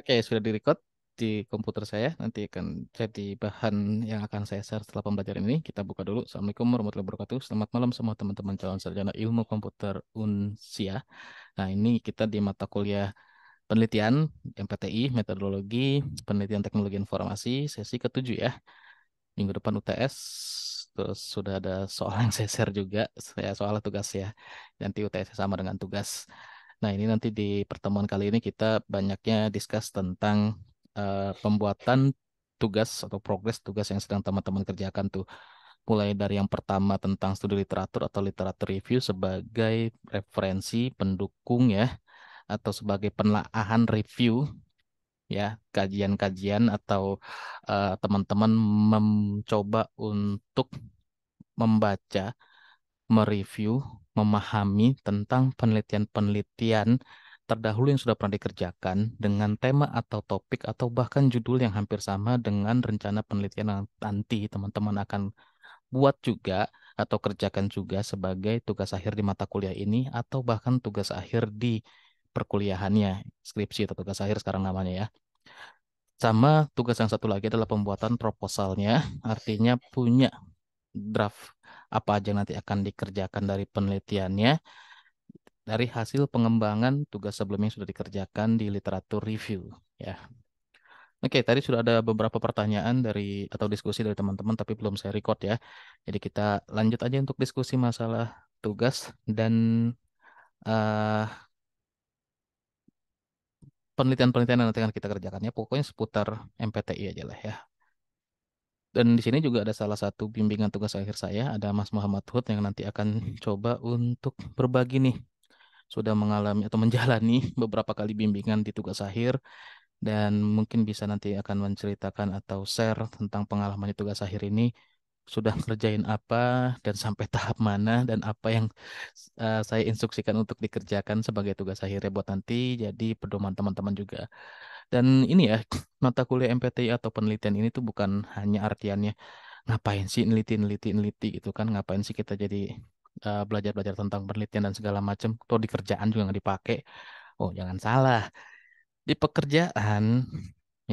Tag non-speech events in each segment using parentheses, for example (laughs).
Oke, sudah direcord di komputer saya. Nanti akan jadi bahan yang akan saya share setelah pembelajaran ini. Kita buka dulu. Assalamualaikum warahmatullahi wabarakatuh. Selamat malam semua teman-teman calon sarjana ilmu komputer UNSIA. Nah, ini kita di mata kuliah penelitian MPTI, metodologi penelitian teknologi informasi, sesi ke ketujuh ya. Minggu depan UTS, terus sudah ada soal yang saya share juga, saya soal tugas ya. Nanti UTS sama dengan tugas. Nah, ini nanti di pertemuan kali ini kita banyaknya discuss tentang uh, pembuatan tugas atau progres tugas yang sedang teman-teman kerjakan tuh. Mulai dari yang pertama tentang studi literatur atau literatur review sebagai referensi pendukung ya atau sebagai penelaahan review ya kajian-kajian atau eh, teman-teman mencoba untuk membaca mereview memahami tentang penelitian-penelitian terdahulu yang sudah pernah dikerjakan dengan tema atau topik atau bahkan judul yang hampir sama dengan rencana penelitian nanti teman-teman akan buat juga atau kerjakan juga sebagai tugas akhir di mata kuliah ini atau bahkan tugas akhir di perkuliahannya, skripsi atau tugas akhir sekarang namanya ya. Sama tugas yang satu lagi adalah pembuatan proposalnya, artinya punya draft apa aja nanti akan dikerjakan dari penelitiannya dari hasil pengembangan tugas sebelumnya yang sudah dikerjakan di literatur review ya. Oke, tadi sudah ada beberapa pertanyaan dari atau diskusi dari teman-teman tapi belum saya record ya. Jadi kita lanjut aja untuk diskusi masalah tugas dan uh, penelitian-penelitian yang nanti akan kita kerjakannya pokoknya seputar MPTI aja lah ya. Dan di sini juga ada salah satu bimbingan tugas akhir saya, ada Mas Muhammad Hud yang nanti akan hmm. coba untuk berbagi nih. Sudah mengalami atau (laughs) menjalani beberapa kali bimbingan di tugas akhir dan mungkin bisa nanti akan menceritakan atau share tentang pengalaman di tugas akhir ini sudah kerjain apa dan sampai (laughs) tahap mana dan apa yang uh, saya instruksikan untuk dikerjakan sebagai tugas akhirnya buat nanti jadi pedoman teman-teman juga. Dan ini ya, (clears throat) mata kuliah MPTI atau penelitian ini tuh bukan hanya artiannya ngapain sih neliti neliti neliti gitu kan ngapain sih kita jadi uh, eh, belajar belajar tentang penelitian dan segala macam atau di kerjaan juga nggak dipakai oh jangan salah di pekerjaan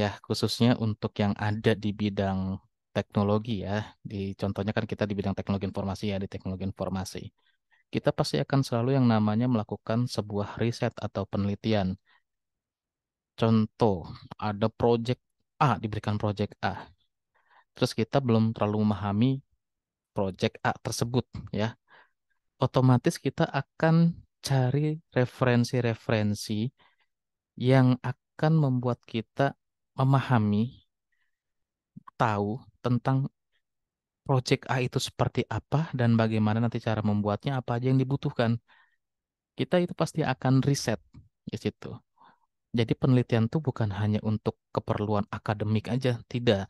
ya khususnya untuk yang ada di bidang teknologi ya di contohnya kan kita di bidang teknologi informasi ya di teknologi informasi kita pasti akan selalu yang namanya melakukan sebuah riset atau penelitian Contoh, ada project A, diberikan project A. Terus kita belum terlalu memahami project A tersebut ya. Otomatis kita akan cari referensi-referensi yang akan membuat kita memahami tahu tentang project A itu seperti apa dan bagaimana nanti cara membuatnya, apa aja yang dibutuhkan. Kita itu pasti akan riset di situ. Jadi penelitian itu bukan hanya untuk keperluan akademik aja, tidak.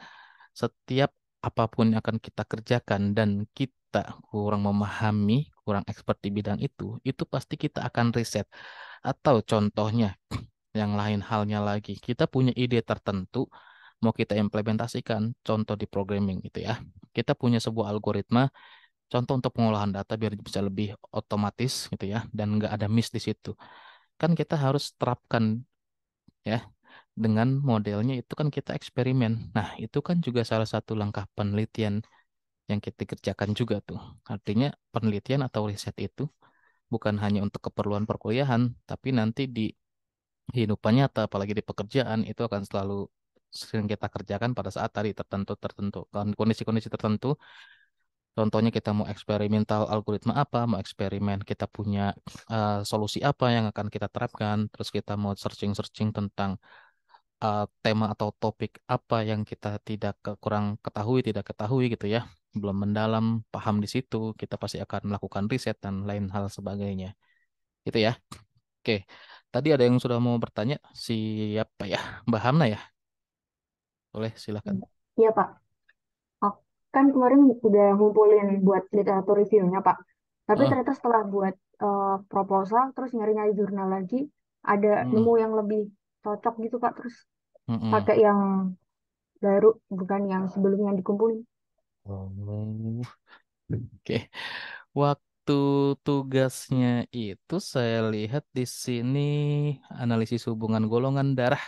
Setiap apapun yang akan kita kerjakan dan kita kurang memahami, kurang expert di bidang itu, itu pasti kita akan riset. Atau contohnya yang lain halnya lagi, kita punya ide tertentu mau kita implementasikan, contoh di programming gitu ya. Kita punya sebuah algoritma contoh untuk pengolahan data biar bisa lebih otomatis gitu ya dan nggak ada miss di situ kan kita harus terapkan ya dengan modelnya itu kan kita eksperimen. Nah, itu kan juga salah satu langkah penelitian yang kita kerjakan juga tuh. Artinya penelitian atau riset itu bukan hanya untuk keperluan perkuliahan, tapi nanti di kehidupan nyata, apalagi di pekerjaan, itu akan selalu sering kita kerjakan pada saat tadi tertentu-tertentu, kondisi-kondisi tertentu Contohnya kita mau eksperimental algoritma apa, mau eksperimen kita punya uh, solusi apa yang akan kita terapkan, terus kita mau searching-searching tentang uh, tema atau topik apa yang kita tidak ke, kurang ketahui, tidak ketahui gitu ya, belum mendalam, paham di situ, kita pasti akan melakukan riset dan lain hal sebagainya. Gitu ya. Oke. Tadi ada yang sudah mau bertanya, siapa ya? Mbak Hamna ya? Boleh, silakan. Iya, Pak kan kemarin udah ngumpulin buat literatur reviewnya Pak. Tapi Hmm. ternyata setelah buat uh, proposal, terus nyari-nyari jurnal lagi, ada Hmm. nemu yang lebih cocok gitu Pak. Terus hmm. pakai yang baru, bukan yang sebelumnya yang dikumpulin. Oh. Oke. Waktu tugasnya itu saya lihat di sini analisis hubungan golongan darah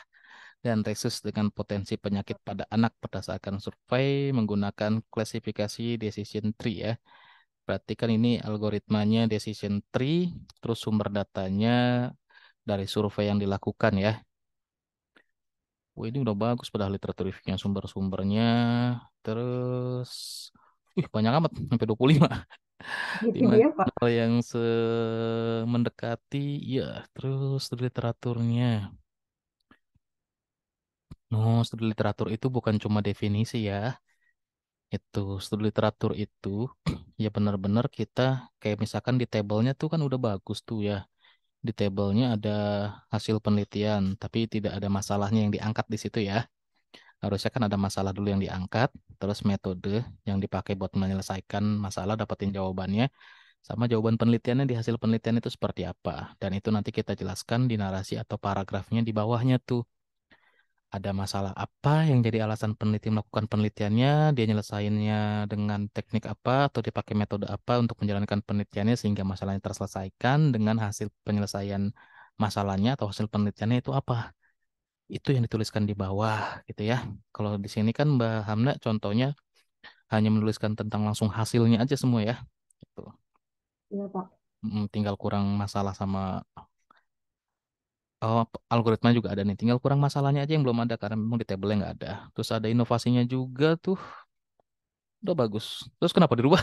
dan resus dengan potensi penyakit pada anak berdasarkan survei menggunakan klasifikasi decision tree ya. Berarti kan ini algoritmanya decision tree, terus sumber datanya dari survei yang dilakukan ya. Wah, ini udah bagus padahal literatur reviewnya sumber-sumbernya. Terus Wih, banyak amat sampai 25. puluh lima ya, Pak. yang mendekati ya terus literaturnya. Oh, studi literatur itu bukan cuma definisi ya. Itu studi literatur itu (clears throat) ya benar-benar kita kayak misalkan di tabelnya tuh kan udah bagus tuh ya. Di tabelnya ada hasil penelitian, tapi tidak ada masalahnya yang diangkat di situ ya. Harusnya kan ada masalah dulu yang diangkat, terus metode yang dipakai buat menyelesaikan masalah dapetin jawabannya sama jawaban penelitiannya di hasil penelitian itu seperti apa dan itu nanti kita jelaskan di narasi atau paragrafnya di bawahnya tuh ada masalah apa yang jadi alasan peneliti melakukan penelitiannya, dia nyelesainnya dengan teknik apa atau dipakai metode apa untuk menjalankan penelitiannya sehingga masalahnya terselesaikan dengan hasil penyelesaian masalahnya atau hasil penelitiannya itu apa. Itu yang dituliskan di bawah gitu ya. Kalau di sini kan Mbak Hamna contohnya hanya menuliskan tentang langsung hasilnya aja semua ya. Gitu. Iya Pak. Tinggal kurang masalah sama Oh, algoritma juga ada nih. Tinggal kurang masalahnya aja yang belum ada karena memang di tabelnya nggak ada. Terus ada inovasinya juga tuh. Udah bagus. Terus kenapa dirubah?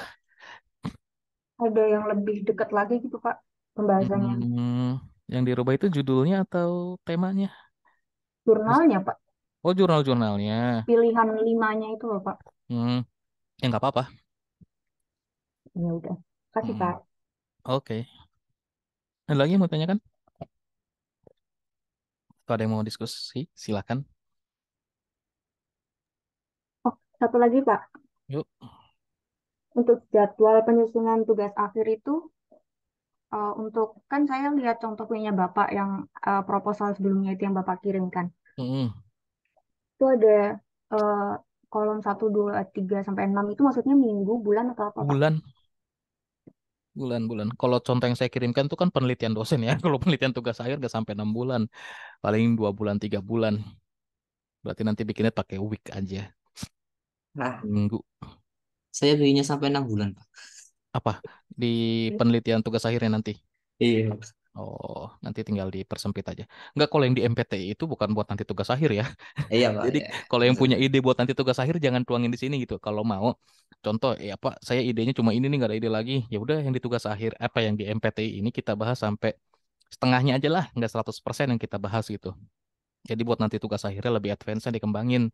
Ada yang lebih dekat lagi gitu, Pak, pembahasannya. Hmm, yang dirubah itu judulnya atau temanya? Jurnalnya, Pak. Oh, jurnal-jurnalnya. Pilihan limanya itu loh, Pak. Hmm, ya nggak apa-apa. Ya udah. Kasih, Hmm, Pak. oke. Ada lagi yang mau tanyakan? Kalau ada yang mau diskusi, silakan. Oh, satu lagi, Pak. Yuk. Untuk jadwal penyusunan tugas akhir itu, uh, untuk kan saya lihat contoh punya Bapak yang uh, proposal sebelumnya itu yang Bapak kirimkan. Mm -hmm. Itu ada uh, kolom 1, 2, 3, sampai 6 itu maksudnya minggu, bulan atau apa? Bulan, bulan-bulan. Kalau contoh yang saya kirimkan itu kan penelitian dosen ya. (laughs) Kalau penelitian tugas akhir nggak sampai enam bulan, paling dua bulan tiga bulan. Berarti nanti bikinnya pakai week aja. Nah, minggu. Saya bikinnya sampai enam bulan, Pak. Apa? Di iya. penelitian tugas akhirnya nanti. Iya. Oh, nanti tinggal dipersempit aja. Enggak, kalau yang di MPT itu bukan buat nanti tugas akhir ya. Iya, Pak. (laughs) Jadi iya. kalau yang punya (laughs) ide buat nanti tugas akhir jangan tuangin di sini gitu. Kalau mau, contoh ya eh, Pak, saya idenya cuma ini nih nggak ada ide lagi. Ya udah yang di tugas akhir apa yang di MPT ini kita bahas sampai setengahnya aja lah, nggak 100% yang kita bahas gitu. Jadi buat nanti tugas akhirnya lebih advance dikembangin.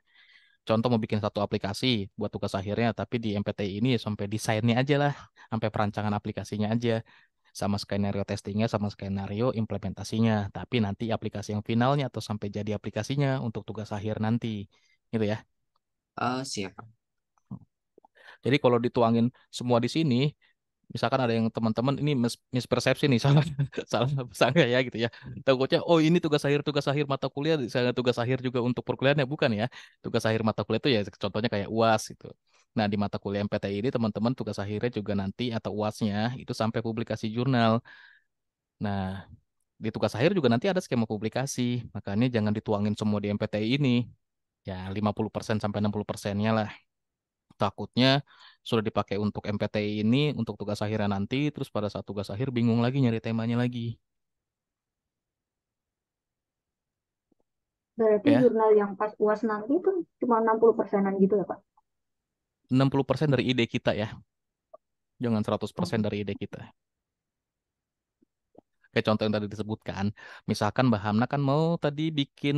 Contoh mau bikin satu aplikasi buat tugas akhirnya, tapi di MPT ini sampai desainnya aja lah, sampai perancangan aplikasinya aja sama skenario testingnya sama skenario implementasinya tapi nanti aplikasi yang finalnya atau sampai jadi aplikasinya untuk tugas akhir nanti gitu ya uh, siap jadi kalau dituangin semua di sini misalkan ada yang teman-teman ini mis mispersepsi nih (laughs) salah salah sangka ya gitu ya takutnya oh ini tugas akhir tugas akhir mata kuliah saya tugas akhir juga untuk perkuliahan ya bukan ya tugas akhir mata kuliah itu ya contohnya kayak uas gitu Nah, di mata kuliah MPTI ini teman-teman tugas akhirnya juga nanti atau UASnya itu sampai publikasi jurnal. Nah, di tugas akhir juga nanti ada skema publikasi. Makanya jangan dituangin semua di MPTI ini. Ya, 50% sampai 60%-nya lah. Takutnya sudah dipakai untuk MPTI ini, untuk tugas akhirnya nanti, terus pada saat tugas akhir bingung lagi nyari temanya lagi. Berarti ya. jurnal yang pas UAS nanti itu cuma 60 persenan gitu ya Pak? 60% dari ide kita ya. Jangan 100% hmm. dari ide kita. Kayak contoh yang tadi disebutkan, misalkan Mbak Hamna kan mau tadi bikin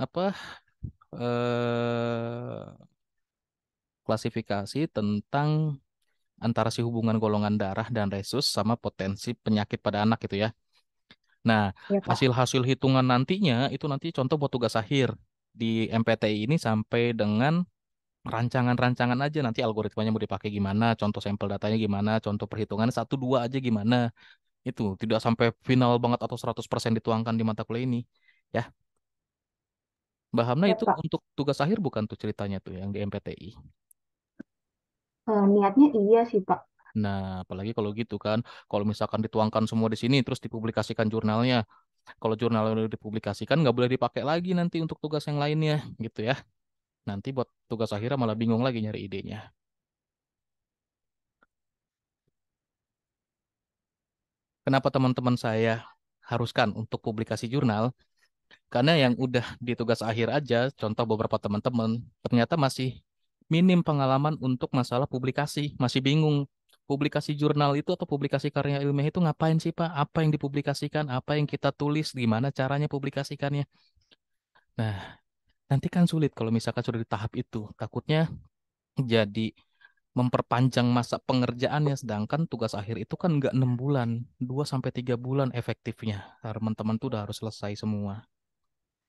apa eh, klasifikasi tentang antara si hubungan golongan darah dan resus sama potensi penyakit pada anak itu ya. Nah, iya, hasil-hasil ya, hitungan nantinya itu nanti contoh buat tugas akhir di MPTI ini sampai dengan rancangan-rancangan aja nanti algoritmanya mau dipakai gimana, contoh sampel datanya gimana, contoh perhitungan satu dua aja gimana. Itu tidak sampai final banget atau 100% dituangkan di mata kuliah ini, ya. Mbak Hamna ya, iya, itu Pak. untuk tugas akhir bukan tuh ceritanya tuh yang di MPTI. Eh, niatnya iya sih, Pak. Nah, apalagi kalau gitu kan, kalau misalkan dituangkan semua di sini terus dipublikasikan jurnalnya. Kalau jurnal udah dipublikasikan nggak boleh dipakai lagi nanti untuk tugas yang lainnya, gitu ya. Nanti buat tugas akhir malah bingung lagi nyari idenya. Kenapa teman-teman saya haruskan untuk publikasi jurnal? Karena yang udah di tugas akhir aja, contoh beberapa teman-teman, ternyata masih minim pengalaman untuk masalah publikasi, masih bingung publikasi jurnal itu atau publikasi karya ilmiah itu ngapain sih Pak? Apa yang dipublikasikan? Apa yang kita tulis? Gimana caranya publikasikannya? Nah, nanti kan sulit kalau misalkan sudah di tahap itu. Takutnya jadi memperpanjang masa pengerjaannya sedangkan tugas akhir itu kan nggak enam bulan dua sampai tiga bulan efektifnya teman-teman tuh udah harus selesai semua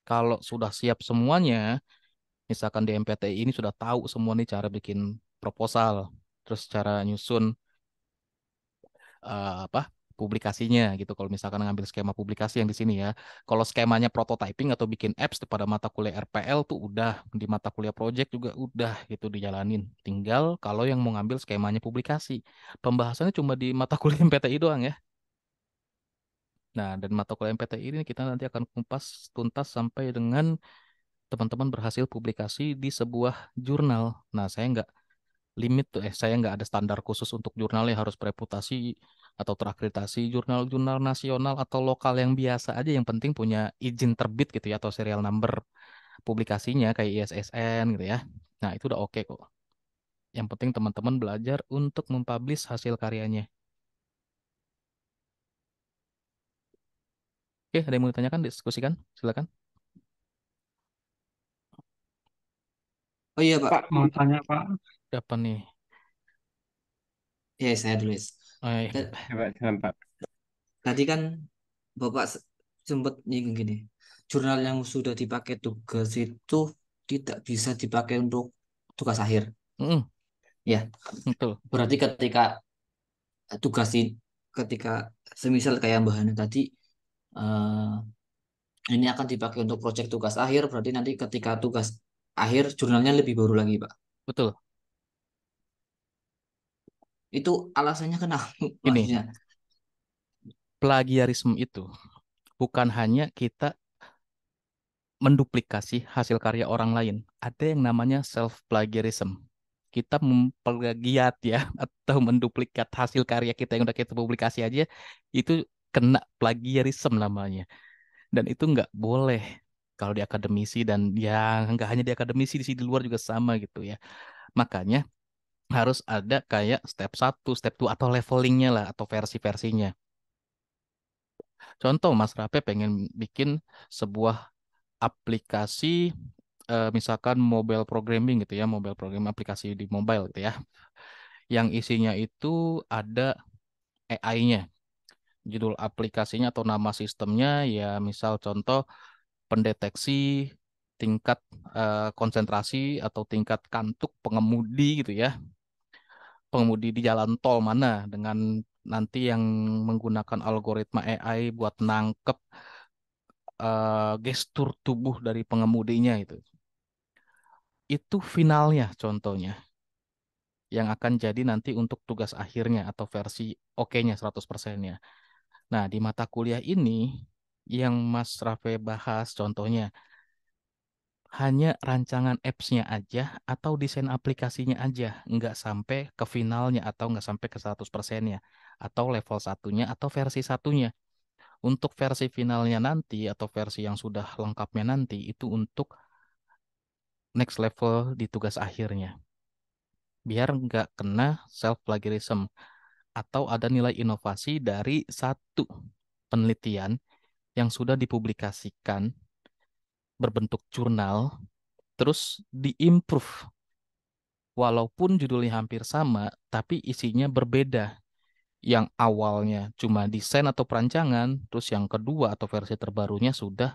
kalau sudah siap semuanya misalkan di MPTI ini sudah tahu semua nih cara bikin proposal terus cara nyusun uh, apa publikasinya gitu. Kalau misalkan ngambil skema publikasi yang di sini ya. Kalau skemanya prototyping atau bikin apps pada mata kuliah RPL tuh udah, di mata kuliah project juga udah gitu dijalanin. Tinggal kalau yang mau ngambil skemanya publikasi. Pembahasannya cuma di mata (laughs) kuliah MPTI doang ya. Nah, dan mata kuliah MPTI ini kita nanti akan kupas tuntas sampai dengan teman-teman berhasil publikasi di sebuah jurnal. Nah, saya nggak limit tuh eh saya nggak ada standar khusus untuk jurnal yang harus reputasi atau terakreditasi jurnal-jurnal nasional atau lokal yang biasa aja yang penting punya izin terbit gitu ya atau serial number publikasinya kayak ISSN gitu ya. Nah, itu udah oke okay kok. Yang penting teman-teman belajar untuk mempublish hasil karyanya. Oke, ada yang mau ditanyakan, diskusikan, silakan. Oh iya Pak. Pak mau tanya Pak, siapa nih? Ya, saya tulis. Tadi kan Bapak sempat nyinggung gini. Jurnal yang sudah dipakai tugas itu tidak bisa dipakai untuk tugas akhir. Mm Ya. Betul. Berarti ketika tugas ini, ketika semisal kayak Mbak Hana tadi uh, ini akan dipakai untuk proyek tugas akhir, berarti nanti ketika tugas akhir jurnalnya lebih baru lagi, Pak. Betul. Itu alasannya kenapa? (laughs) Ini plagiarisme itu bukan hanya kita menduplikasi hasil karya orang lain. Ada yang namanya self plagiarism. Kita memplagiat ya (laughs) atau menduplikat hasil karya kita yang udah kita publikasi aja itu kena plagiarism namanya. Dan itu nggak boleh kalau di akademisi dan ya nggak hanya di akademisi di sini di luar juga sama gitu ya. Makanya harus ada kayak step 1, step 2 atau levelingnya lah atau versi-versinya. Contoh Mas Rape pengen bikin sebuah aplikasi eh, misalkan mobile programming gitu ya, mobile program aplikasi di mobile gitu ya. Yang isinya itu ada AI-nya. Judul aplikasinya atau nama sistemnya ya misal contoh pendeteksi tingkat eh, konsentrasi atau tingkat kantuk pengemudi gitu ya pengemudi di jalan tol mana dengan nanti yang menggunakan algoritma AI buat nangkep uh, gestur tubuh dari pengemudinya itu. Itu finalnya contohnya yang akan jadi nanti untuk tugas akhirnya atau versi oke-nya 100%-nya. Nah, di mata kuliah ini yang Mas Rafe bahas contohnya hanya rancangan apps-nya aja atau desain aplikasinya aja, nggak sampai ke finalnya atau nggak sampai ke 100 persennya atau level satunya atau versi satunya. Untuk versi finalnya nanti atau versi yang sudah lengkapnya nanti itu untuk next level di tugas akhirnya. Biar nggak kena self plagiarism atau ada nilai inovasi dari satu penelitian yang sudah dipublikasikan berbentuk jurnal terus diimprove walaupun judulnya hampir sama, tapi isinya berbeda. Yang awalnya cuma desain atau perancangan, terus yang kedua atau versi terbarunya sudah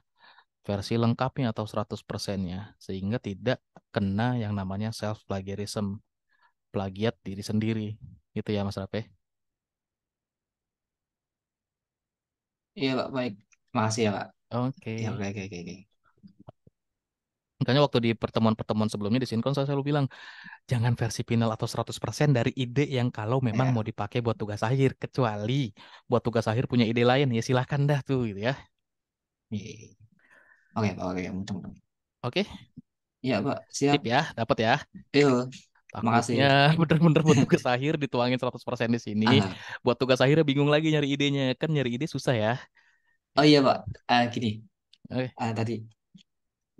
versi lengkapnya atau 100%-nya, sehingga tidak kena yang namanya self plagiarism, plagiat diri sendiri. Gitu ya, Mas Rape? Iya, Pak. Baik. Makasih ya, Pak. Oke. Okay. Ya, oke, oke, oke. Makanya waktu di pertemuan-pertemuan sebelumnya di Sinkon saya selalu bilang jangan versi final atau 100% dari ide yang kalau memang yeah. mau dipakai buat tugas akhir kecuali buat tugas akhir punya ide lain ya silahkan dah tuh gitu ya. Iya. Oke, oke, oke Oke. Iya, Pak. Siap. Sip ya, dapat ya. kasih iya. Takutnya (laughs) bener-bener buat tugas akhir dituangin 100% di sini. Aha. Buat tugas akhirnya bingung lagi nyari idenya. Kan nyari ide susah ya. Oh iya, Pak. Uh, gini. Okay. Uh, eh, tadi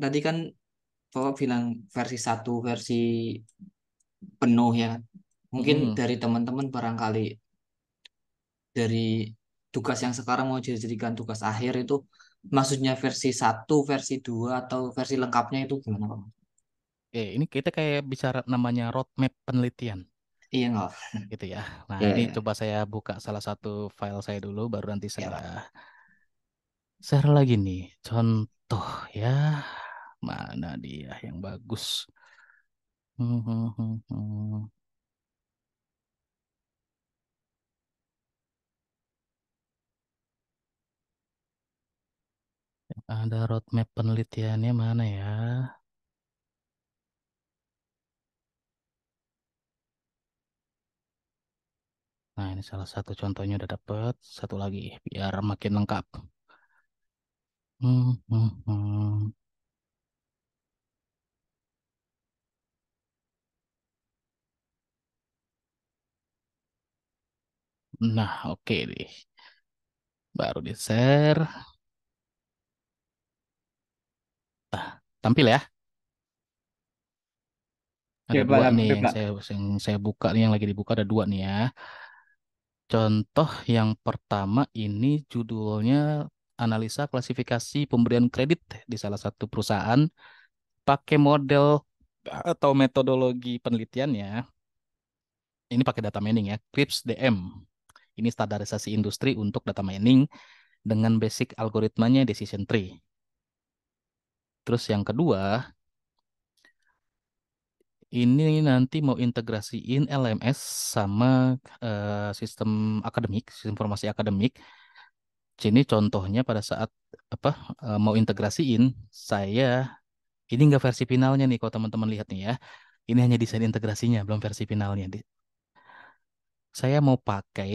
tadi kan Bapak bilang versi satu versi penuh ya mungkin hmm. dari teman-teman barangkali dari tugas yang sekarang mau dijadikan tugas akhir itu maksudnya versi satu versi dua atau versi lengkapnya itu gimana Pak? Oke, ini kita kayak bicara namanya roadmap penelitian. Iya nggak? Gitu ya. Nah yeah, ini yeah. coba saya buka salah satu file saya dulu, baru nanti saya yeah. share lagi nih contoh ya. Mana dia yang bagus? Hmm, hmm, hmm, Ada roadmap penelitiannya mana ya? Nah, ini salah satu contohnya udah dapet. Satu lagi, biar makin lengkap. hmm. Nah, oke okay deh. Baru di-share. Nah, tampil ya. Ada ya, dua nih, yang saya, yang saya buka nih, yang lagi dibuka ada dua nih ya. Contoh yang pertama ini judulnya analisa klasifikasi pemberian kredit di salah satu perusahaan pakai model atau metodologi penelitiannya ini pakai data mining ya, CRIPS DM. Ini standarisasi industri untuk data mining dengan basic algoritmanya decision tree. Terus yang kedua, ini nanti mau integrasiin LMS sama uh, sistem akademik, sistem informasi akademik. Ini contohnya pada saat apa uh, mau integrasiin, saya ini nggak versi finalnya nih kalau teman-teman lihat nih ya. Ini hanya desain integrasinya, belum versi finalnya. Saya mau pakai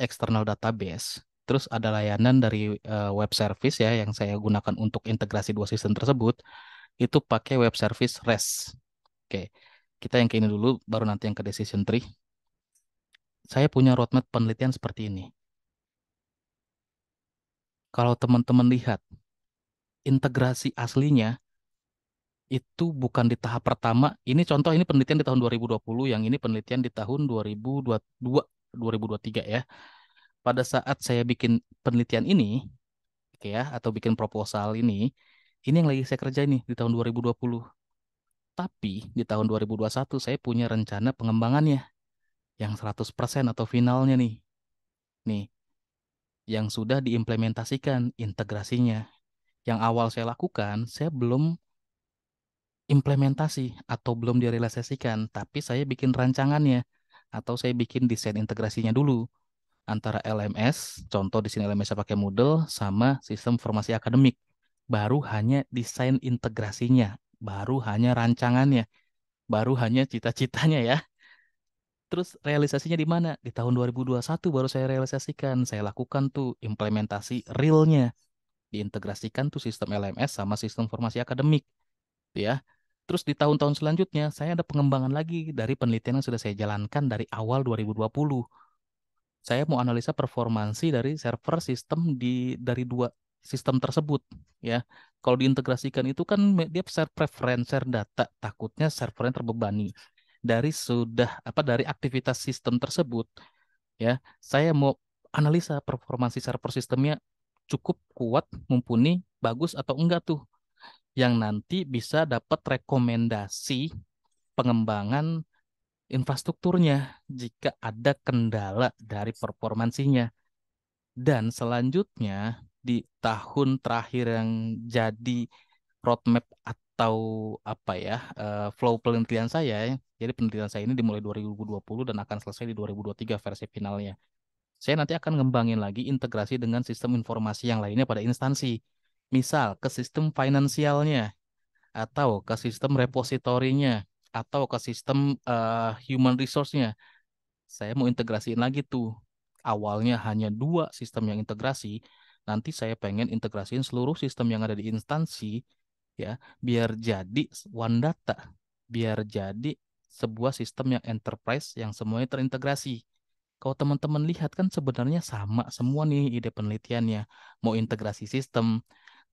external database. Terus ada layanan dari uh, web service ya yang saya gunakan untuk integrasi dua sistem tersebut itu pakai web service REST. Oke, kita yang ke ini dulu, baru nanti yang ke decision tree. Saya punya roadmap penelitian seperti ini. Kalau teman-teman lihat, integrasi aslinya itu bukan di tahap pertama. Ini contoh ini penelitian di tahun 2020, yang ini penelitian di tahun 2022. 2023 ya. Pada saat saya bikin penelitian ini, oke ya, atau bikin proposal ini, ini yang lagi saya kerjain nih di tahun 2020. Tapi di tahun 2021 saya punya rencana pengembangannya yang 100% atau finalnya nih. Nih, yang sudah diimplementasikan integrasinya. Yang awal saya lakukan, saya belum implementasi atau belum direalisasikan, tapi saya bikin rancangannya atau saya bikin desain integrasinya dulu antara LMS, contoh di sini LMS saya pakai Moodle sama sistem formasi akademik. Baru hanya desain integrasinya, baru hanya rancangannya, baru hanya cita-citanya ya. Terus realisasinya di mana? Di tahun 2021 baru saya realisasikan. Saya lakukan tuh implementasi realnya. Diintegrasikan tuh sistem LMS sama sistem formasi akademik. Gitu ya, Terus di tahun-tahun selanjutnya saya ada pengembangan lagi dari penelitian yang sudah saya jalankan dari awal 2020. Saya mau analisa performansi dari server sistem di dari dua sistem tersebut ya. Kalau diintegrasikan itu kan dia share preference, share data, takutnya servernya terbebani. Dari sudah apa dari aktivitas sistem tersebut ya, saya mau analisa performansi server sistemnya cukup kuat, mumpuni, bagus atau enggak tuh yang nanti bisa dapat rekomendasi pengembangan infrastrukturnya jika ada kendala dari performansinya. Dan selanjutnya di tahun terakhir yang jadi roadmap atau apa ya eh, flow penelitian saya. Jadi penelitian saya ini dimulai 2020 dan akan selesai di 2023 versi finalnya. Saya nanti akan ngembangin lagi integrasi dengan sistem informasi yang lainnya pada instansi Misal ke sistem finansialnya atau ke sistem repositorinya atau ke sistem uh, human resource-nya. Saya mau integrasiin lagi tuh. Awalnya hanya dua sistem yang integrasi, nanti saya pengen integrasiin seluruh sistem yang ada di instansi ya, biar jadi one data, biar jadi sebuah sistem yang enterprise yang semuanya terintegrasi. Kalau teman-teman lihat kan sebenarnya sama semua nih ide penelitiannya, mau integrasi sistem,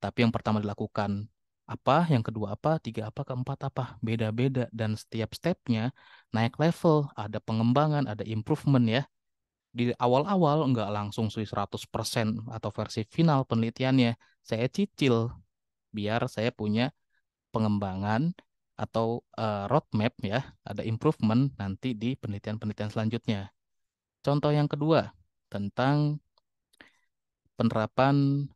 tapi yang pertama dilakukan apa, yang kedua apa, tiga apa, keempat apa. Beda-beda dan setiap stepnya naik level, ada pengembangan, ada improvement ya. Di awal-awal nggak langsung 100% atau versi final penelitiannya. Saya cicil biar saya punya pengembangan atau uh, roadmap ya, ada improvement nanti di penelitian-penelitian selanjutnya. Contoh yang kedua tentang penerapan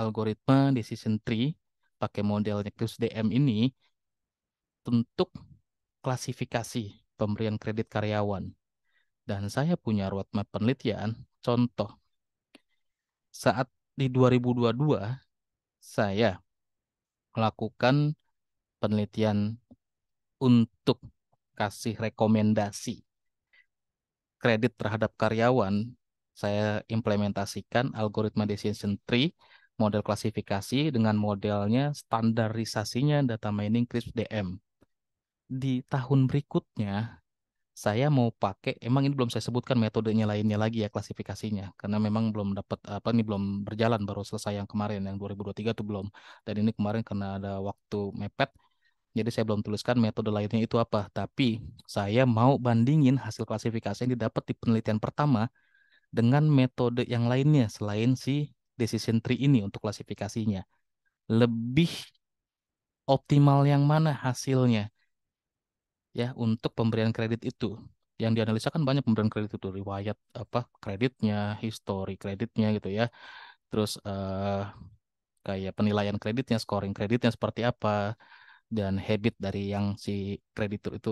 algoritma decision tree pakai modelnya QSDM DM ini untuk klasifikasi pemberian kredit karyawan. Dan saya punya roadmap penelitian, contoh. Saat di 2022, saya melakukan penelitian untuk kasih rekomendasi kredit terhadap karyawan, saya implementasikan algoritma decision tree model klasifikasi dengan modelnya standarisasinya data mining CRISP DM. Di tahun berikutnya, saya mau pakai emang ini belum saya sebutkan metodenya lainnya lagi ya klasifikasinya karena memang belum dapat apa nih belum berjalan baru selesai yang kemarin yang 2023 itu belum dan ini kemarin karena ada waktu mepet jadi saya belum tuliskan metode lainnya itu apa tapi saya mau bandingin hasil klasifikasi yang didapat di penelitian pertama dengan metode yang lainnya selain si decision tree ini untuk klasifikasinya. Lebih optimal yang mana hasilnya ya untuk pemberian kredit itu. Yang dianalisa kan banyak pemberian kredit itu riwayat apa kreditnya, histori kreditnya gitu ya. Terus uh, kayak penilaian kreditnya, scoring kreditnya seperti apa dan habit dari yang si kreditur itu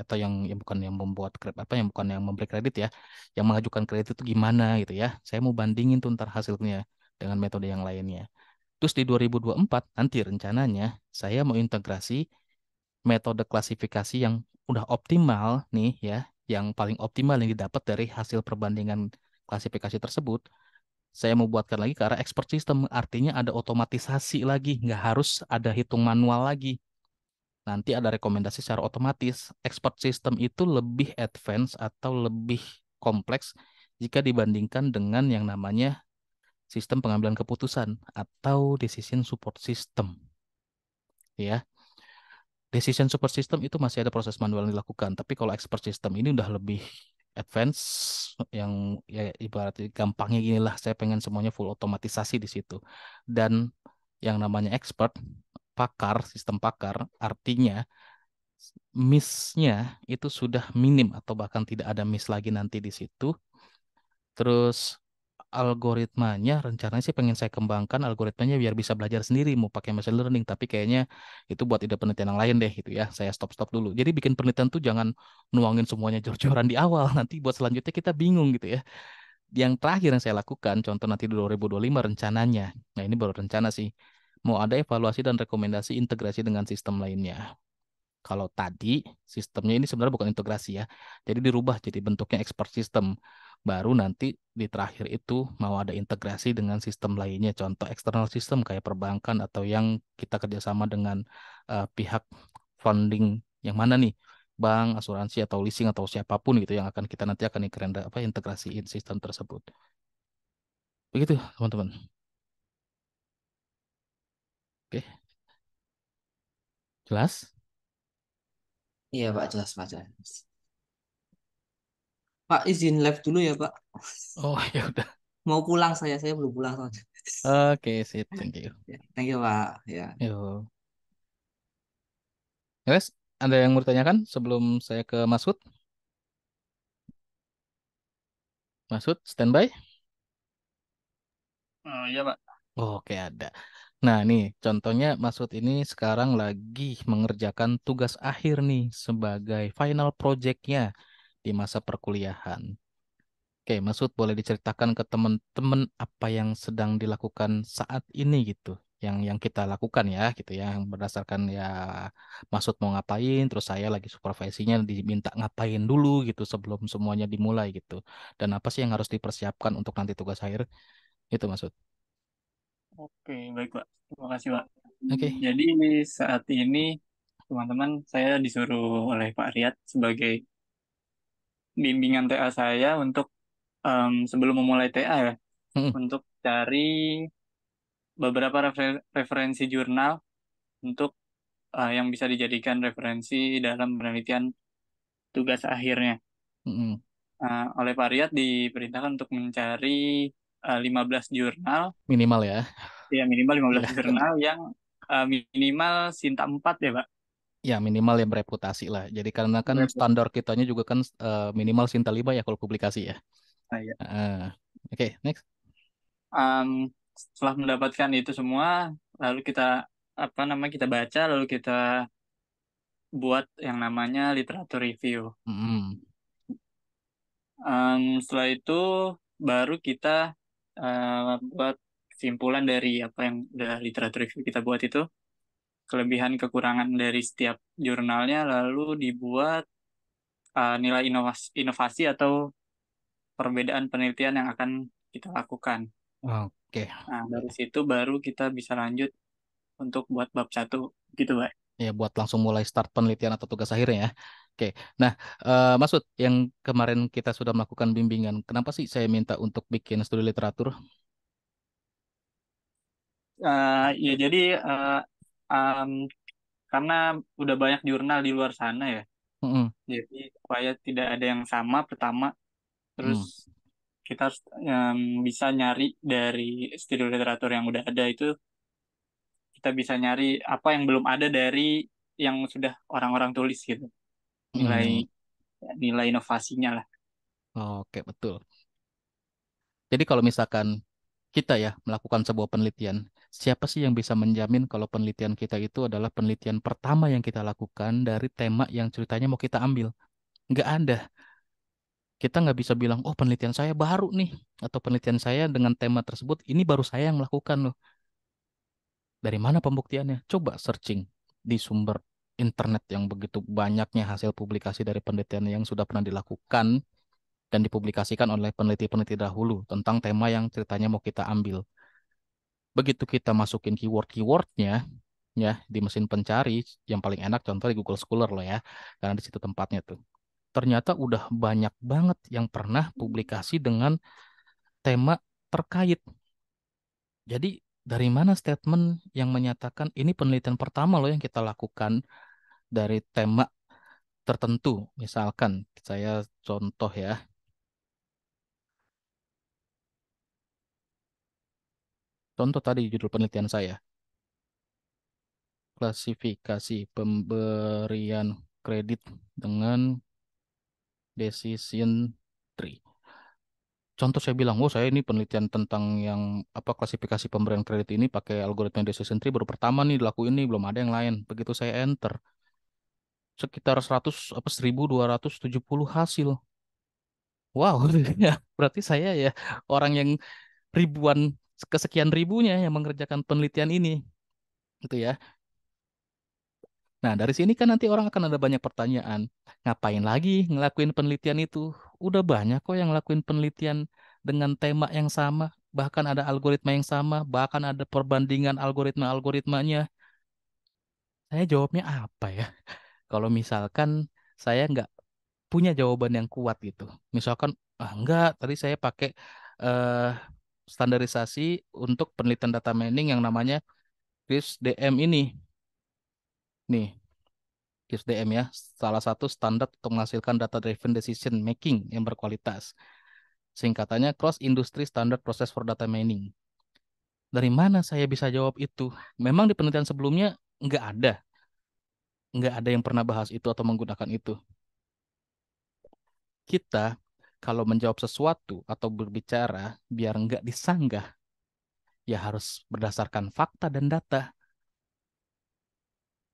atau yang yang bukan yang membuat kredit apa yang bukan yang memberi kredit ya yang mengajukan kredit itu gimana gitu ya saya mau bandingin tuh ntar hasilnya dengan metode yang lainnya. Terus di 2024 nanti rencananya saya mau integrasi metode klasifikasi yang udah optimal nih ya, yang paling optimal yang didapat dari hasil perbandingan klasifikasi tersebut. Saya mau buatkan lagi ke arah expert system, artinya ada otomatisasi lagi, nggak harus ada hitung manual lagi. Nanti ada rekomendasi secara otomatis. Expert system itu lebih advance atau lebih kompleks jika dibandingkan dengan yang namanya sistem pengambilan keputusan atau decision support system. Ya. Decision support system itu masih ada proses manual yang dilakukan, tapi kalau expert system ini udah lebih advance yang ya ibarat gampangnya gini lah saya pengen semuanya full otomatisasi di situ dan yang namanya expert pakar sistem pakar artinya miss-nya itu sudah minim atau bahkan tidak ada miss lagi nanti di situ terus algoritmanya rencananya sih pengen saya kembangkan algoritmanya biar bisa belajar sendiri mau pakai machine learning tapi kayaknya itu buat ide penelitian yang lain deh gitu ya saya stop stop dulu jadi bikin penelitian tuh jangan nuangin semuanya jor-joran di awal (laughs) nanti buat selanjutnya kita bingung gitu ya yang terakhir yang saya lakukan contoh nanti 2025 rencananya nah ini baru rencana sih mau ada evaluasi dan rekomendasi integrasi dengan sistem lainnya kalau tadi sistemnya ini sebenarnya bukan integrasi ya. Jadi dirubah jadi bentuknya expert system. Baru nanti di terakhir itu mau ada integrasi dengan sistem lainnya. Contoh external system kayak perbankan atau yang kita kerjasama dengan uh, pihak funding yang mana nih? bank, asuransi atau leasing atau siapapun gitu yang akan kita nanti akan apa integrasiin sistem tersebut. Begitu, teman-teman. Oke. Jelas? Iya Pak, jelas Pak, jelas. Pak izin live dulu ya Pak. Oh ya udah. Mau pulang saya, saya belum pulang soalnya. Oke, okay, sip. Thank you. Ya, thank you Pak. Ya. Yo. Yes, ya, ada yang mau tanyakan sebelum saya ke Masud? Masud, standby? Oh, iya Pak. Oke, okay, ada. Nah, nih contohnya maksud ini sekarang lagi mengerjakan tugas akhir nih sebagai final projectnya di masa perkuliahan. Oke, maksud boleh diceritakan ke teman-teman apa yang sedang dilakukan saat ini gitu, yang yang kita lakukan ya, gitu ya, yang berdasarkan ya maksud mau ngapain, terus saya lagi supervisinya diminta ngapain dulu gitu sebelum semuanya dimulai gitu, dan apa sih yang harus dipersiapkan untuk nanti tugas akhir itu maksud. Oke, baik Pak. Terima kasih Pak. Oke. Jadi saat ini teman-teman saya disuruh oleh Pak Riyad sebagai bimbingan TA saya untuk um, sebelum memulai TA ya, hmm. untuk cari beberapa refer referensi jurnal untuk uh, yang bisa dijadikan referensi dalam penelitian tugas akhirnya. -hmm. uh, oleh Pak Riyad diperintahkan untuk mencari 15 eh, jurnal minimal ya. Iya, minimal 15 iya. jurnal yang uh, minimal Sinta 4 ya, Pak. Ya minimal yang bereputasi lah. Jadi karena kan standar kitanya juga kan uh, minimal Sinta 5 ya kalau publikasi ya. Nah, iya. Uh, Oke, okay, next. Um, setelah mendapatkan itu semua, lalu kita apa nama kita baca, lalu kita buat yang namanya literatur review. Mm -hmm. um, setelah itu baru kita uh, buat simpulan dari apa yang udah literatur kita buat itu kelebihan kekurangan dari setiap jurnalnya lalu dibuat uh, nilai inovasi, inovasi atau perbedaan penelitian yang akan kita lakukan. Oke. Okay. Nah dari situ baru kita bisa lanjut untuk buat bab satu gitu, Pak ya buat langsung mulai start penelitian atau tugas akhirnya ya. Oke, nah uh, eh, maksud yang kemarin kita sudah melakukan bimbingan, kenapa sih saya minta untuk bikin studi literatur? Uh, ya jadi uh, um, karena udah banyak jurnal di luar sana ya, mm -hmm. jadi supaya tidak ada yang sama pertama, terus mm. kita harus um, bisa nyari dari studi literatur yang udah ada itu kita bisa nyari apa yang belum ada dari yang sudah orang-orang tulis gitu nilai hmm. nilai inovasinya lah oke betul jadi kalau misalkan kita ya melakukan sebuah penelitian siapa sih yang bisa menjamin kalau penelitian kita itu adalah penelitian pertama yang kita lakukan dari tema yang ceritanya mau kita ambil nggak ada kita nggak bisa bilang oh penelitian saya baru nih atau penelitian saya dengan tema tersebut ini baru saya yang melakukan loh dari mana pembuktiannya? Coba searching di sumber internet yang begitu banyaknya hasil publikasi dari penelitian yang sudah pernah dilakukan dan dipublikasikan oleh peneliti-peneliti dahulu tentang tema yang ceritanya mau kita ambil. Begitu kita masukin keyword-keywordnya, ya di mesin pencari yang paling enak contoh di Google Scholar loh ya karena di situ tempatnya tuh ternyata udah banyak banget yang pernah publikasi dengan tema terkait jadi dari mana statement yang menyatakan ini penelitian pertama loh yang kita lakukan dari tema tertentu. Misalkan saya contoh ya. Contoh tadi judul penelitian saya. Klasifikasi pemberian kredit dengan decision tree contoh saya bilang, "Oh, saya ini penelitian tentang yang apa klasifikasi pemberian kredit ini pakai algoritma decision tree baru pertama nih dilakuin ini belum ada yang lain." Begitu saya enter sekitar 100 apa 1270 hasil. Wow, (laughs) ya, berarti saya ya orang yang ribuan kesekian ribunya yang mengerjakan penelitian ini. Gitu ya. Nah, dari sini kan nanti orang akan ada banyak pertanyaan. Ngapain lagi ngelakuin penelitian itu? udah banyak kok yang lakuin penelitian dengan tema yang sama, bahkan ada algoritma yang sama, bahkan ada perbandingan algoritma-algoritmanya. Saya jawabnya apa ya? (laughs) Kalau misalkan saya nggak punya jawaban yang kuat gitu. Misalkan, ah enggak, tadi saya pakai eh, standarisasi untuk penelitian data mining yang namanya CRISP-DM ini. Nih, SDM ya, salah satu standar untuk menghasilkan data-driven decision making yang berkualitas. Singkatannya Cross Industry Standard Process for Data Mining. Dari mana saya bisa jawab itu? Memang di penelitian sebelumnya nggak ada. Nggak ada yang pernah bahas itu atau menggunakan itu. Kita kalau menjawab sesuatu atau berbicara biar nggak disanggah, ya harus berdasarkan fakta dan data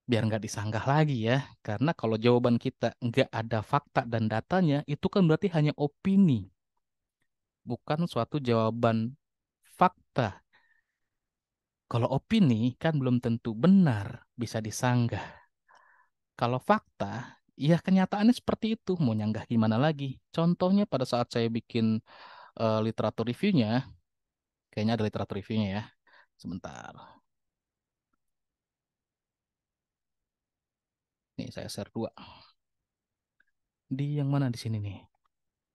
biar nggak disanggah lagi ya. Karena kalau jawaban kita nggak ada fakta dan datanya, itu kan berarti hanya opini. Bukan suatu jawaban fakta. Kalau opini kan belum tentu benar, bisa disanggah. Kalau fakta, ya kenyataannya seperti itu. Mau nyanggah gimana lagi? Contohnya pada saat saya bikin uh, literatur reviewnya, kayaknya ada literatur reviewnya ya. Sebentar. Nih saya share dua. Di yang mana di sini nih?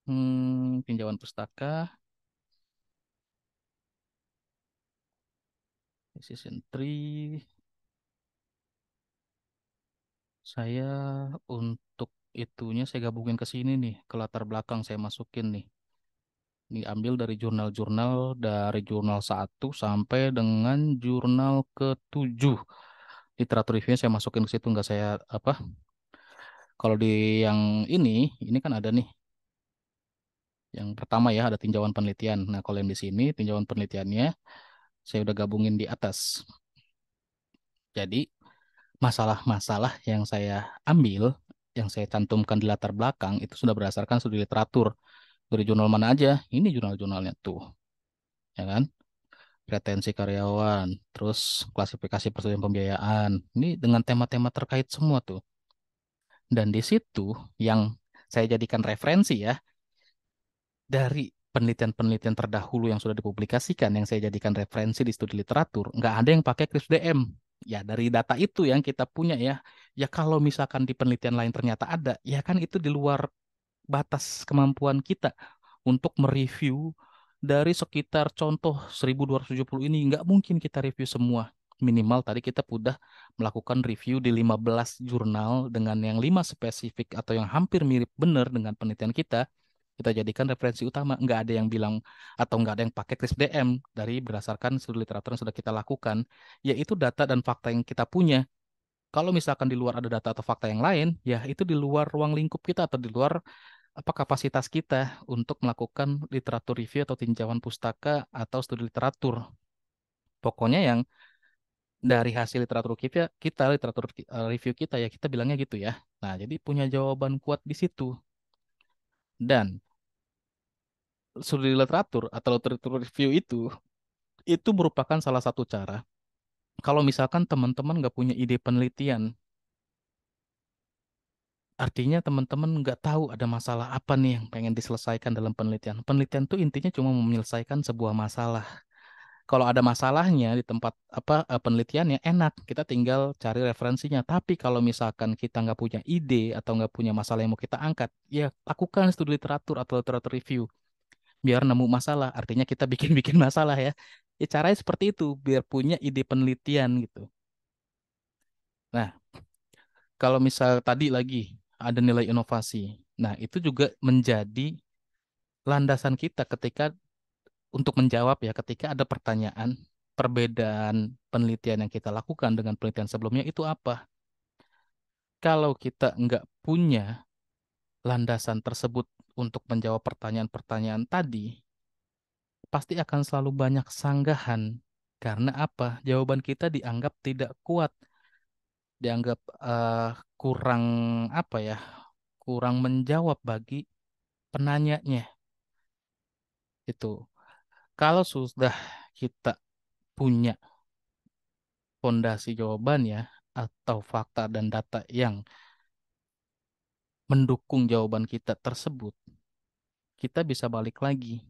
Hmm, pinjauan pustaka. season 3. Saya untuk itunya saya gabungin ke sini nih, ke latar belakang saya masukin nih. Diambil dari jurnal-jurnal dari jurnal 1 sampai dengan jurnal ke-7 literatur reviewnya saya masukin ke situ nggak saya apa kalau di yang ini ini kan ada nih yang pertama ya ada tinjauan penelitian nah kalau yang di sini tinjauan penelitiannya saya udah gabungin di atas jadi masalah-masalah yang saya ambil yang saya cantumkan di latar belakang itu sudah berdasarkan studi literatur dari jurnal mana aja ini jurnal-jurnalnya tuh ya kan retensi karyawan, terus klasifikasi persetujuan pembiayaan. Ini dengan tema-tema terkait semua tuh. Dan di situ yang saya jadikan referensi ya, dari penelitian-penelitian terdahulu yang sudah dipublikasikan, yang saya jadikan referensi di studi literatur, nggak ada yang pakai DM. Ya dari data itu yang kita punya ya, ya kalau misalkan di penelitian lain ternyata ada, ya kan itu di luar batas kemampuan kita untuk mereview dari sekitar contoh 1270 ini nggak mungkin kita review semua. Minimal tadi kita sudah melakukan review di 15 jurnal dengan yang 5 spesifik atau yang hampir mirip benar dengan penelitian kita. Kita jadikan referensi utama. Nggak ada yang bilang atau nggak ada yang pakai kris DM dari berdasarkan seluruh literatur yang sudah kita lakukan, yaitu data dan fakta yang kita punya. Kalau misalkan di luar ada data atau fakta yang lain, ya itu di luar ruang lingkup kita atau di luar apa kapasitas kita untuk melakukan literatur review atau tinjauan pustaka atau studi literatur. Pokoknya yang dari hasil literatur kita, kita literatur eh, review kita ya kita bilangnya gitu ya. Nah, jadi punya jawaban kuat di situ. Dan studi literatur atau literatur review itu itu merupakan salah satu cara kalau misalkan teman-teman nggak punya ide penelitian Artinya teman-teman nggak tahu ada masalah apa nih yang pengen diselesaikan dalam penelitian. Penelitian tuh intinya cuma menyelesaikan sebuah masalah. Kalau ada masalahnya di tempat apa eh, penelitiannya enak, kita tinggal cari referensinya. Tapi kalau misalkan kita nggak punya ide atau nggak punya masalah yang mau kita angkat, ya lakukan studi literatur atau literatur review biar nemu masalah. Artinya kita (laughs) bikin-bikin masalah ya. Ya caranya seperti itu biar punya ide penelitian gitu. Nah, kalau misal tadi lagi ada nilai inovasi. Nah, itu juga menjadi landasan kita ketika untuk menjawab ya ketika ada pertanyaan perbedaan penelitian yang kita lakukan dengan penelitian sebelumnya itu apa? Kalau kita nggak punya landasan tersebut untuk menjawab pertanyaan-pertanyaan tadi, pasti akan selalu banyak sanggahan. Karena apa? Jawaban kita dianggap tidak kuat dianggap uh, kurang apa ya kurang menjawab bagi penanyanya itu kalau sudah kita punya fondasi jawaban ya atau fakta dan data yang mendukung jawaban kita tersebut kita bisa balik lagi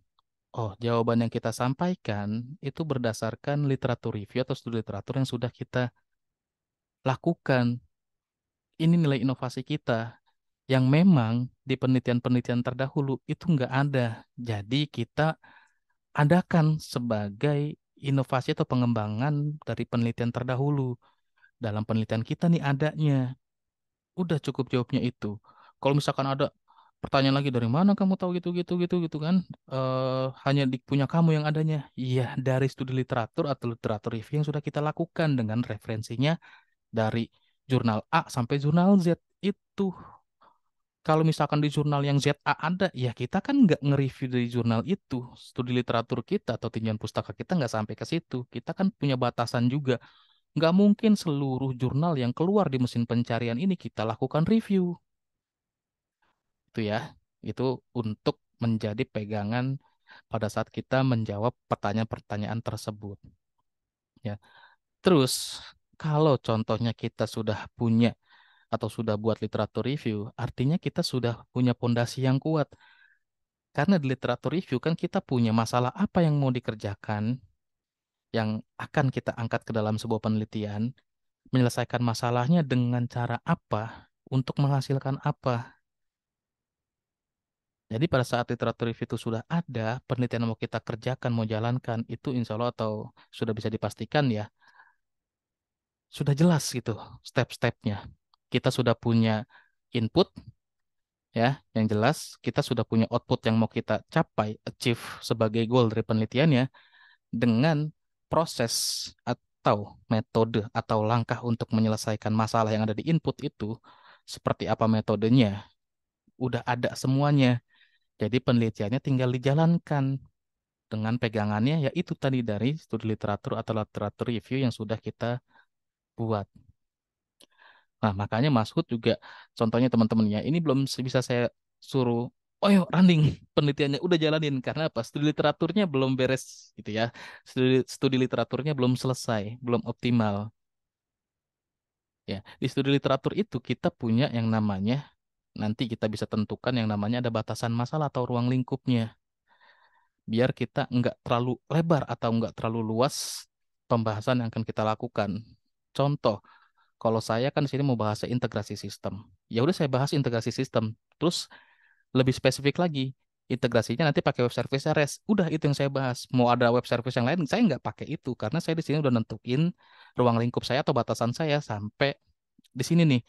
Oh, jawaban yang kita sampaikan itu berdasarkan literatur review atau studi literatur yang sudah kita lakukan. Ini nilai inovasi kita yang memang di penelitian-penelitian terdahulu itu nggak ada. Jadi kita adakan sebagai inovasi atau pengembangan dari penelitian terdahulu. Dalam penelitian kita nih adanya. Udah cukup jawabnya itu. Kalau misalkan ada pertanyaan lagi dari mana kamu tahu gitu gitu gitu gitu kan e, hanya di punya kamu yang adanya iya dari studi literatur atau literatur review yang sudah kita lakukan dengan referensinya dari jurnal A sampai jurnal Z itu kalau misalkan di jurnal yang ZA ada, ya kita kan nggak nge-review dari jurnal itu. Studi literatur kita atau tinjauan pustaka kita nggak sampai ke situ. Kita kan punya batasan juga. Nggak mungkin seluruh jurnal yang keluar di mesin pencarian ini kita lakukan review. Itu ya, itu untuk menjadi pegangan pada saat kita menjawab pertanyaan-pertanyaan tersebut. Ya. Terus, kalau contohnya kita sudah punya atau sudah buat literatur review, artinya kita sudah punya pondasi yang kuat. Karena di literatur review kan kita punya masalah apa yang mau dikerjakan, yang akan kita angkat ke dalam sebuah penelitian, menyelesaikan masalahnya dengan cara apa, untuk menghasilkan apa. Jadi pada saat literatur review itu sudah ada, penelitian yang mau kita kerjakan, mau jalankan, itu insya Allah atau sudah bisa dipastikan ya, sudah jelas gitu step-stepnya. Kita sudah punya input ya yang jelas, kita sudah punya output yang mau kita capai, achieve sebagai goal dari penelitiannya dengan proses atau metode atau langkah untuk menyelesaikan masalah yang ada di input itu seperti apa metodenya. Udah ada semuanya. Jadi penelitiannya tinggal dijalankan dengan pegangannya yaitu tadi dari studi literatur atau literatur review yang sudah kita buat. Nah, makanya Mas Hud juga contohnya teman-temannya ini belum bisa saya suruh oh running (laughs) penelitiannya udah jalanin karena apa studi literaturnya belum beres gitu ya studi, studi literaturnya belum selesai belum optimal ya di studi literatur itu kita punya yang namanya nanti kita bisa tentukan yang namanya ada batasan masalah atau ruang lingkupnya biar kita nggak terlalu lebar atau nggak terlalu luas pembahasan yang akan kita lakukan Contoh, kalau saya kan di sini mau bahas integrasi sistem. Ya udah saya bahas integrasi sistem. Terus lebih spesifik lagi, integrasinya nanti pakai web service REST. Udah itu yang saya bahas. Mau ada web service yang lain, saya nggak pakai itu karena saya di sini udah nentuin ruang lingkup saya atau batasan saya sampai di sini nih.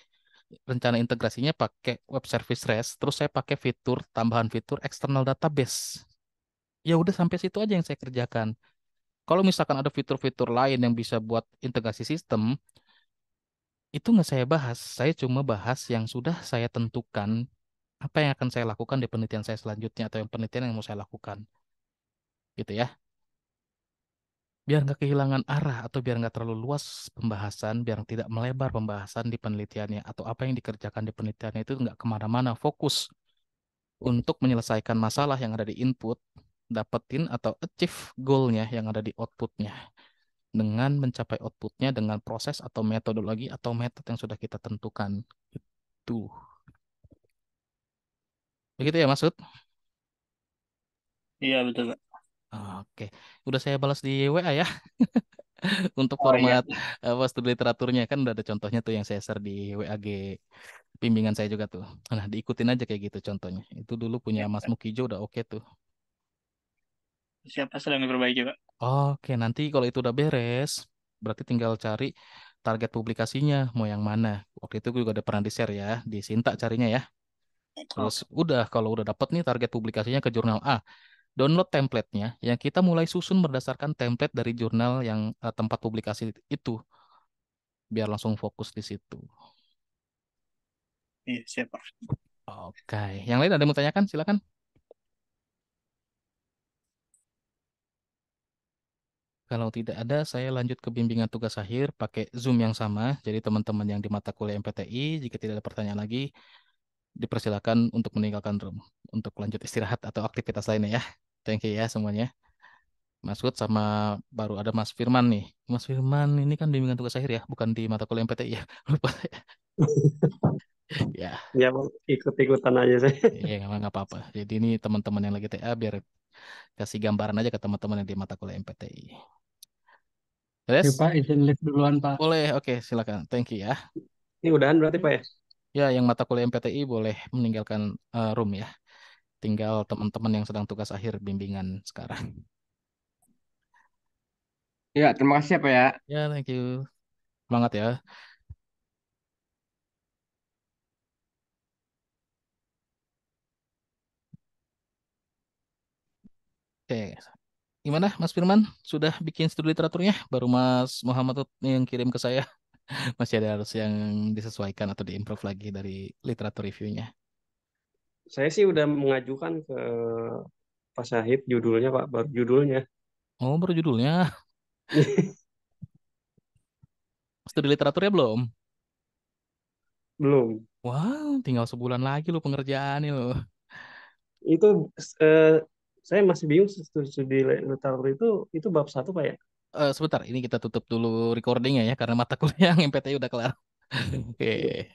Rencana integrasinya pakai web service REST, terus saya pakai fitur tambahan fitur external database. Ya udah sampai situ aja yang saya kerjakan. Kalau misalkan ada fitur-fitur lain yang bisa buat integrasi sistem, itu nggak saya bahas. Saya cuma bahas yang sudah saya tentukan apa yang akan saya lakukan di penelitian saya selanjutnya atau yang penelitian yang mau saya lakukan. Gitu ya. Biar nggak kehilangan arah atau biar nggak terlalu luas pembahasan, biar tidak melebar pembahasan di penelitiannya atau apa yang dikerjakan di penelitiannya itu nggak kemana-mana fokus untuk menyelesaikan masalah yang ada di input dapetin atau achieve goalnya yang ada di outputnya dengan mencapai outputnya dengan proses atau metodologi atau metode yang sudah kita tentukan itu begitu ya maksud iya betul Pak. oke udah saya balas di WA ya (laughs) untuk oh, iya. format iya. Eh, apa studi literaturnya kan udah ada contohnya tuh yang saya share di WAG bimbingan saya juga tuh nah diikutin aja kayak gitu contohnya itu dulu punya iya, Mas Mukijo udah oke okay tuh siapa sedang diperbaiki pak oke nanti kalau itu udah beres berarti tinggal cari target publikasinya mau yang mana waktu itu gue juga ada pernah di share ya di Sinta carinya ya terus udah kalau udah dapet nih target publikasinya ke jurnal A download templatenya yang kita mulai susun berdasarkan template dari jurnal yang uh, tempat publikasi itu biar langsung fokus di situ iya Pak. oke yang lain ada yang mau tanyakan silakan Kalau tidak ada, saya lanjut ke bimbingan tugas akhir pakai Zoom yang sama. Jadi teman-teman yang di mata kuliah MPTI, jika tidak ada pertanyaan lagi, dipersilakan untuk meninggalkan room. Untuk lanjut istirahat atau aktivitas lainnya ya. Thank you ya semuanya. Mas Wood sama baru ada Mas Firman nih. Mas Firman ini kan bimbingan tugas akhir ya, bukan di mata kuliah MPTI ya. (laughs) Lupa saya. (laughs) ya. Ya ikut-ikutan aja sih. Iya nggak apa-apa. Jadi ini teman-teman yang lagi TA biar kasih gambaran aja ke teman-teman yang di mata kuliah MPTI. Yes? Ya Pak, izin lift duluan Pak. Boleh, oke, okay, silakan. Thank you ya. Ini udahan berarti Pak ya? Ya, yang mata kuliah MPTI boleh meninggalkan uh, room ya. Tinggal teman-teman yang sedang tugas akhir bimbingan sekarang. Ya, terima kasih ya, Pak ya. Ya, thank you. Semangat ya. Oke. Okay gimana Mas Firman sudah bikin studi literaturnya baru Mas Muhammad yang kirim ke saya (laughs) masih ada harus yang disesuaikan atau diimprove lagi dari literatur reviewnya saya sih udah mengajukan ke Pak Syahid judulnya Pak baru judulnya oh baru judulnya (laughs) studi literaturnya belum belum wow tinggal sebulan lagi lo pengerjaan lo itu eh, saya masih bingung studi literatur itu itu bab satu pak ya uh, sebentar ini kita tutup dulu recordingnya ya karena mata kuliah yang MPTI udah kelar (laughs) oke okay.